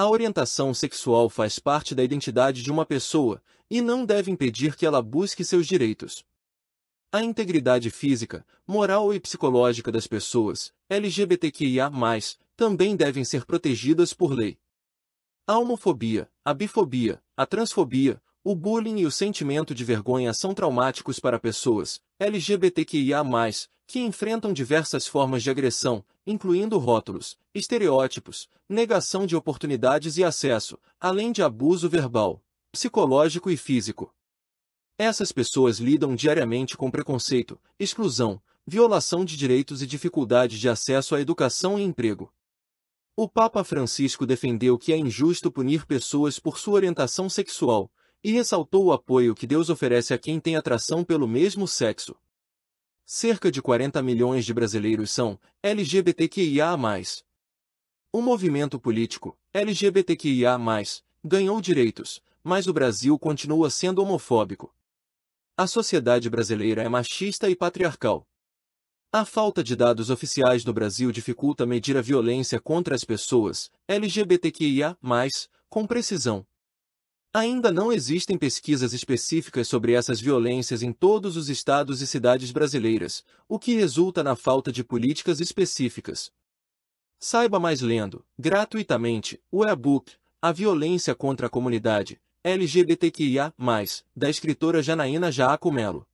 A orientação sexual faz parte da identidade de uma pessoa e não deve impedir que ela busque seus direitos. A integridade física, moral e psicológica das pessoas LGBTQIA+, também devem ser protegidas por lei. A homofobia, a bifobia, a transfobia, o bullying e o sentimento de vergonha são traumáticos para pessoas LGBTQIA+, que enfrentam diversas formas de agressão, incluindo rótulos, estereótipos, negação de oportunidades e acesso, além de abuso verbal, psicológico e físico. Essas pessoas lidam diariamente com preconceito, exclusão, violação de direitos e dificuldade de acesso à educação e emprego. O Papa Francisco defendeu que é injusto punir pessoas por sua orientação sexual e ressaltou o apoio que Deus oferece a quem tem atração pelo mesmo sexo cerca de 40 milhões de brasileiros são LGBTQIA+. O movimento político LGBTQIA+, ganhou direitos, mas o Brasil continua sendo homofóbico. A sociedade brasileira é machista e patriarcal. A falta de dados oficiais no Brasil dificulta medir a violência contra as pessoas LGBTQIA+, com precisão. Ainda não existem pesquisas específicas sobre essas violências em todos os estados e cidades brasileiras, o que resulta na falta de políticas específicas. Saiba mais lendo, gratuitamente, o e-book A Violência contra a Comunidade, LGBTQIA+, da escritora Janaína Jaaco Melo.